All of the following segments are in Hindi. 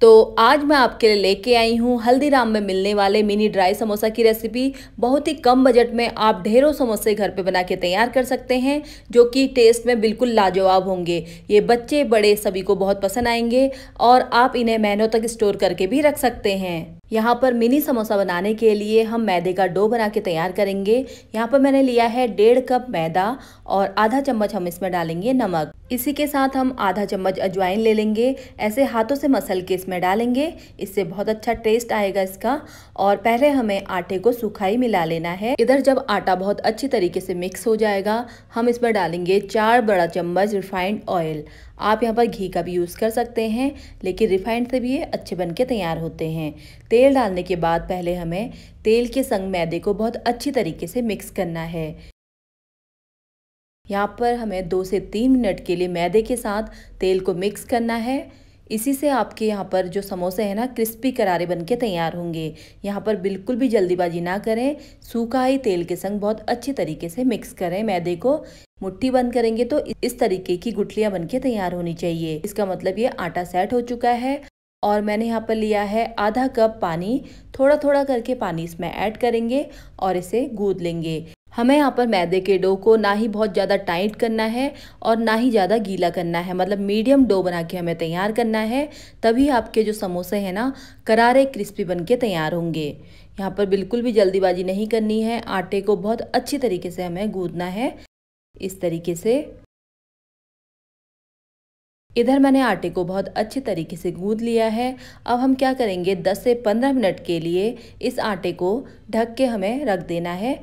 तो आज मैं आपके लिए लेके आई हूँ हल्दीराम में मिलने वाले मिनी ड्राई समोसा की रेसिपी बहुत ही कम बजट में आप ढेरों समोसे घर पे बना के तैयार कर सकते हैं जो कि टेस्ट में बिल्कुल लाजवाब होंगे ये बच्चे बड़े सभी को बहुत पसंद आएंगे और आप इन्हें महीनों तक स्टोर करके भी रख सकते हैं यहाँ पर मिनी समोसा बनाने के लिए हम मैदे का डो बना के तैयार करेंगे यहाँ पर मैंने लिया है डेढ़ कप मैदा और आधा चम्मच हम इसमें डालेंगे नमक इसी के साथ हम आधा चम्मच अजवाइन ले लेंगे ऐसे हाथों से मसल के इसमें डालेंगे इससे बहुत अच्छा टेस्ट आएगा इसका और पहले हमें आटे को सूखाई मिला लेना है इधर जब आटा बहुत अच्छी तरीके से मिक्स हो जाएगा हम इसमें डालेंगे चार बड़ा चम्मच रिफाइंड ऑयल आप यहाँ पर घी का भी यूज़ कर सकते हैं लेकिन रिफाइंड से भी ये अच्छे बन के तैयार होते हैं तेल डालने के बाद पहले हमें तेल के संग मैदे को बहुत अच्छी तरीके से मिक्स करना है यहाँ पर हमें दो से तीन मिनट के लिए मैदे के साथ तेल को मिक्स करना है इसी से आपके यहाँ पर जो समोसे हैं ना क्रिस्पी करारे बन के तैयार होंगे यहाँ पर बिल्कुल भी जल्दीबाजी ना करें सूखा ही तेल के संग बहुत अच्छे तरीके से मिक्स करें मैदे को मुट्ठी बंद करेंगे तो इस तरीके की गुटलियाँ बन के तैयार होनी चाहिए इसका मतलब ये आटा सेट हो चुका है और मैंने यहाँ पर लिया है आधा कप पानी थोड़ा थोड़ा करके पानी इसमें ऐड करेंगे और इसे गूद लेंगे हमें यहाँ पर मैदे के डो को ना ही बहुत ज़्यादा टाइट करना है और ना ही ज़्यादा गीला करना है मतलब मीडियम डो बना के हमें तैयार करना है तभी आपके जो समोसे हैं ना करारे क्रिस्पी बन के तैयार होंगे यहाँ पर बिल्कुल भी जल्दीबाजी नहीं करनी है आटे को बहुत अच्छी तरीके से हमें गूंदना है इस तरीके से इधर मैंने आटे को बहुत अच्छे तरीके से गूंद लिया है अब हम क्या करेंगे 10 से 15 मिनट के लिए इस आटे को ढक के हमें रख देना है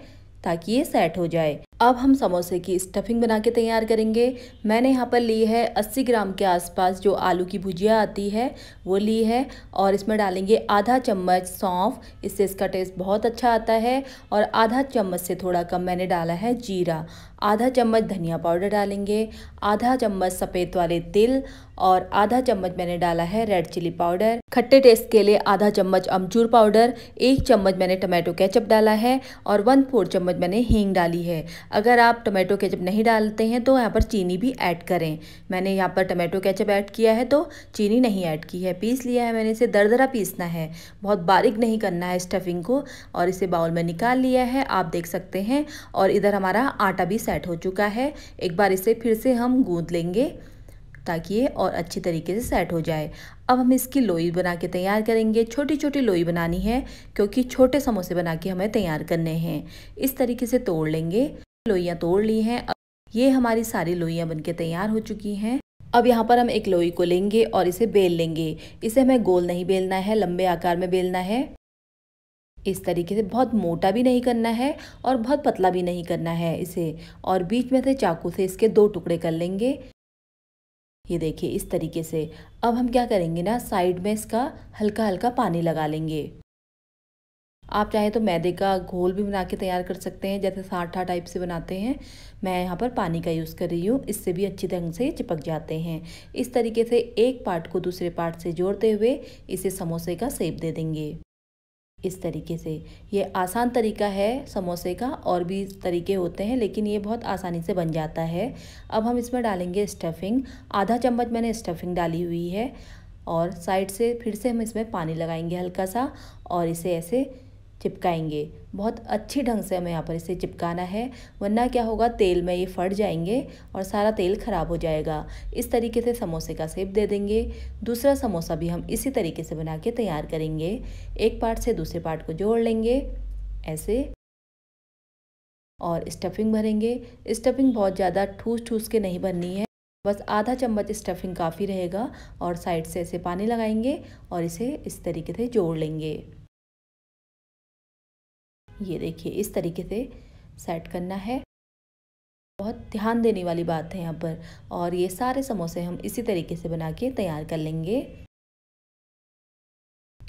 ताकि ये सेट हो जाए अब हम समोसे की स्टफिंग बना के तैयार करेंगे मैंने यहाँ पर ली है 80 ग्राम के आसपास जो आलू की भुजिया आती है वो ली है और इसमें डालेंगे आधा चम्मच सौंफ इससे इसका टेस्ट बहुत अच्छा आता है और आधा चम्मच से थोड़ा कम मैंने डाला है जीरा आधा चम्मच धनिया पाउडर डालेंगे आधा चम्मच सफ़ेद वाले तिल और आधा चम्मच मैंने डाला है रेड चिली पाउडर खट्टे टेस्ट के लिए आधा चम्मच अमचूर पाउडर एक चम्मच मैंने टमाटो केचप डाला है और वन फोर चम्मच मैंने हींग डाली है अगर आप टमेटो केचप नहीं डालते हैं तो यहाँ पर चीनी भी ऐड करें मैंने यहाँ पर टमेटो केचप ऐड किया है तो चीनी नहीं ऐड की है पीस लिया है मैंने इसे दरदरा पीसना है बहुत बारीक नहीं करना है स्टफिंग को और इसे बाउल में निकाल लिया है आप देख सकते हैं और इधर हमारा आटा भी सेट हो चुका है एक बार इसे फिर से हम गूँद लेंगे ताकि ये और अच्छी तरीके से सेट हो जाए अब हम इसकी लोई बना के तैयार करेंगे छोटी छोटी लोई बनानी है क्योंकि छोटे समोसे बना के हमें तैयार करने हैं इस तरीके से तोड़ लेंगे लोइयाँ तोड़ ली हैं अब ये हमारी सारी लोइयाँ बनके तैयार हो चुकी हैं अब यहाँ पर हम एक लोई को लेंगे और इसे बेल लेंगे इसे हमें गोल नहीं बेलना है लंबे आकार में बेलना है इस तरीके से बहुत मोटा भी नहीं करना है और बहुत पतला भी नहीं करना है इसे और बीच में से चाकू से इसके दो टुकड़े कर लेंगे ये देखिए इस तरीके से अब हम क्या करेंगे ना साइड में इसका हल्का हल्का पानी लगा लेंगे आप चाहें तो मैदे का घोल भी बना के तैयार कर सकते हैं जैसे साठा टाइप से बनाते हैं मैं यहाँ पर पानी का यूज़ कर रही हूँ इससे भी अच्छी ढंग से चिपक जाते हैं इस तरीके से एक पार्ट को दूसरे पार्ट से जोड़ते हुए इसे समोसे का सेप दे देंगे इस तरीके से ये आसान तरीका है समोसे का और भी तरीके होते हैं लेकिन ये बहुत आसानी से बन जाता है अब हम इसमें डालेंगे स्टफिंग आधा चम्मच मैंने स्टफिंग डाली हुई है और साइड से फिर से हम इसमें पानी लगाएंगे हल्का सा और इसे ऐसे चिपकाएंगे बहुत अच्छी ढंग से हमें यहाँ पर इसे चिपकाना है वरना क्या होगा तेल में ये फट जाएंगे और सारा तेल ख़राब हो जाएगा इस तरीके से समोसे का सेप दे देंगे दूसरा समोसा भी हम इसी तरीके से बना के तैयार करेंगे एक पार्ट से दूसरे पार्ट को जोड़ लेंगे ऐसे और स्टफिंग भरेंगे स्टफिंग बहुत ज़्यादा ठूस ठूस के नहीं भरनी है बस आधा चम्मच स्टफिंग काफ़ी रहेगा और साइड से ऐसे पानी लगाएंगे और इसे इस तरीके से जोड़ लेंगे ये देखिए इस तरीके से सेट करना है बहुत ध्यान देने वाली बात है यहाँ पर और ये सारे समोसे हम इसी तरीके से बना के तैयार कर लेंगे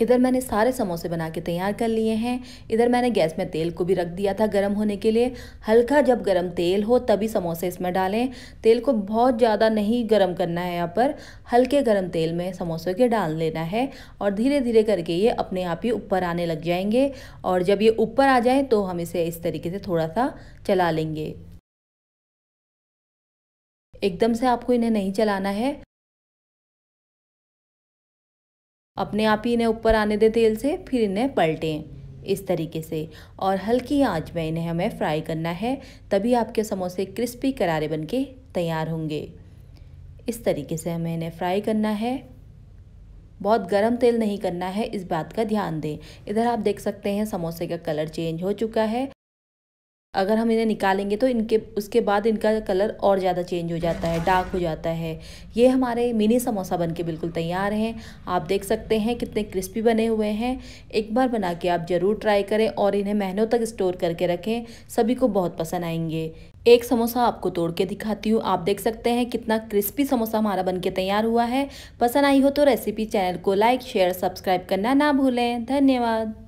इधर मैंने सारे समोसे बना के तैयार कर लिए हैं इधर मैंने गैस में तेल को भी रख दिया था गर्म होने के लिए हल्का जब गर्म तेल हो तभी समोसे इसमें डालें तेल को बहुत ज़्यादा नहीं गर्म करना है यहाँ पर हल्के गर्म तेल में समोसे के डाल लेना है और धीरे धीरे करके ये अपने आप ही ऊपर आने लग जाएंगे और जब ये ऊपर आ जाएँ तो हम इसे इस तरीके से थोड़ा सा चला लेंगे एकदम से आपको इन्हें नहीं चलाना है अपने आप ही इन्हें ऊपर आने दें तेल से फिर इन्हें पलटें इस तरीके से और हल्की आंच में इन्हें हमें फ्राई करना है तभी आपके समोसे क्रिस्पी करारे बन के तैयार होंगे इस तरीके से हमें इन्हें फ्राई करना है बहुत गर्म तेल नहीं करना है इस बात का ध्यान दें इधर आप देख सकते हैं समोसे का कलर चेंज हो चुका है अगर हम इन्हें निकालेंगे तो इनके उसके बाद इनका कलर और ज़्यादा चेंज हो जाता है डार्क हो जाता है ये हमारे मिनी समोसा बन के बिल्कुल तैयार हैं आप देख सकते हैं कितने क्रिस्पी बने हुए हैं एक बार बना के आप ज़रूर ट्राई करें और इन्हें महीनों तक स्टोर करके रखें सभी को बहुत पसंद आएंगे एक समोसा आपको तोड़ के दिखाती हूँ आप देख सकते हैं कितना क्रिस्पी समोसा हमारा बनके तैयार हुआ है पसंद आई हो तो रेसिपी चैनल को लाइक शेयर सब्सक्राइब करना ना भूलें धन्यवाद